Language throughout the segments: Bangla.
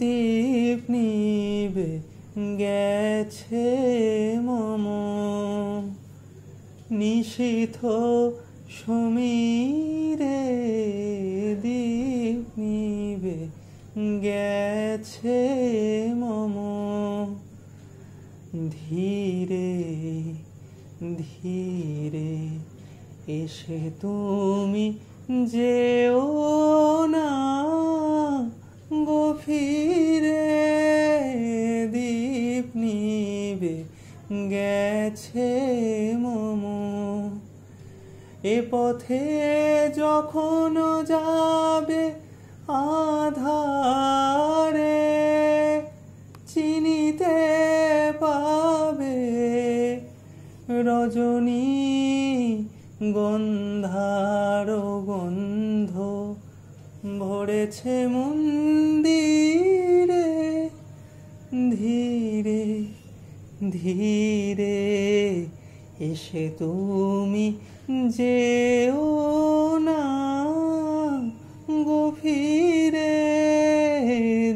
দীপ নিবে গেছে মম নিষিথ সমীরে দীপ নিবে গেছে মম ধীরে ধীরে এসে তুমি যেও ধীরে দীপ নিবে গেছে মম এ পথে যখন যাবে আধারে চিনিতে পাবে রজনী গন্ধার গন্ধ ভরেছে মন্দির ধীরে ধীরে এসে তুমি যেও না গভীরে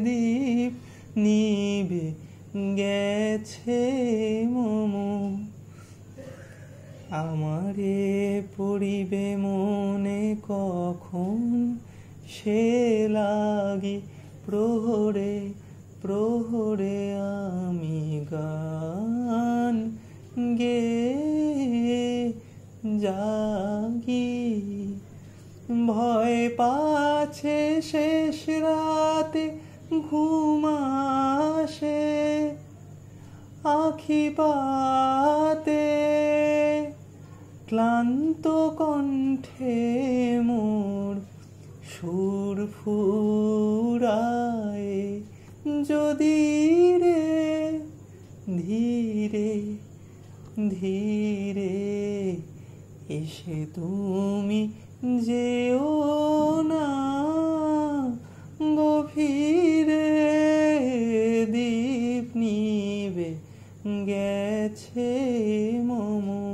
দীপ নিবে গেছে মম আমারে পড়িবে মনে কখন সে লাগি প্রহরে প্রহরে আমি গান গে জাগি ভয় পাছে শেষ রাতে ঘুমাসে আখি পাতে ক্লান্ত কণ্ঠে মোর সুর ফুল ধীরে ধীরে ধীরে এসে তুমি যেও না গভীরে দীপ নিবে গেছে মমু